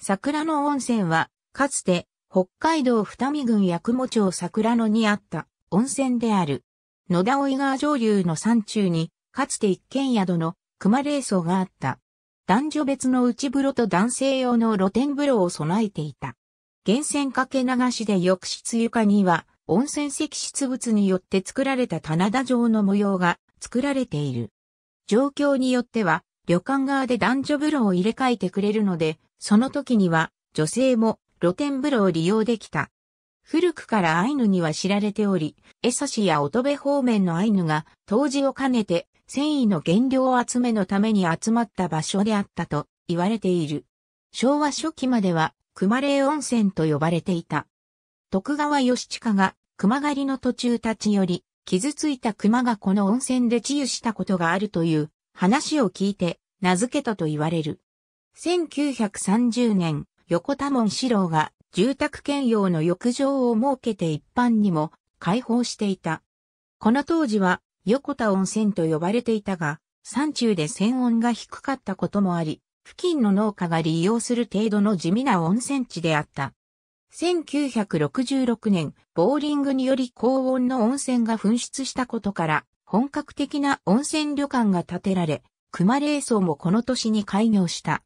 桜野温泉は、かつて、北海道二見郡八雲町桜野にあった温泉である。野田追川上流の山中に、かつて一軒宿の熊霊荘があった。男女別の内風呂と男性用の露天風呂を備えていた。源泉かけ流しで浴室床には、温泉石室物によって作られた棚田状の模様が作られている。状況によっては、旅館側で男女風呂を入れ替えてくれるので、その時には女性も露天風呂を利用できた。古くからアイヌには知られており、江差シや乙部方面のアイヌが当時を兼ねて繊維の原料集めのために集まった場所であったと言われている。昭和初期までは熊霊温泉と呼ばれていた。徳川義親が熊狩りの途中立ち寄り、傷ついた熊がこの温泉で治癒したことがあるという話を聞いて名付けたと言われる。1930年、横田門四郎が住宅兼用の浴場を設けて一般にも開放していた。この当時は横田温泉と呼ばれていたが、山中で泉温が低かったこともあり、付近の農家が利用する程度の地味な温泉地であった。1966年、ボーリングにより高温の温泉が噴出したことから、本格的な温泉旅館が建てられ、熊霊荘もこの年に開業した。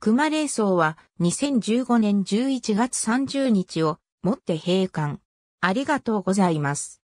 熊霊荘は2015年11月30日をもって閉館。ありがとうございます。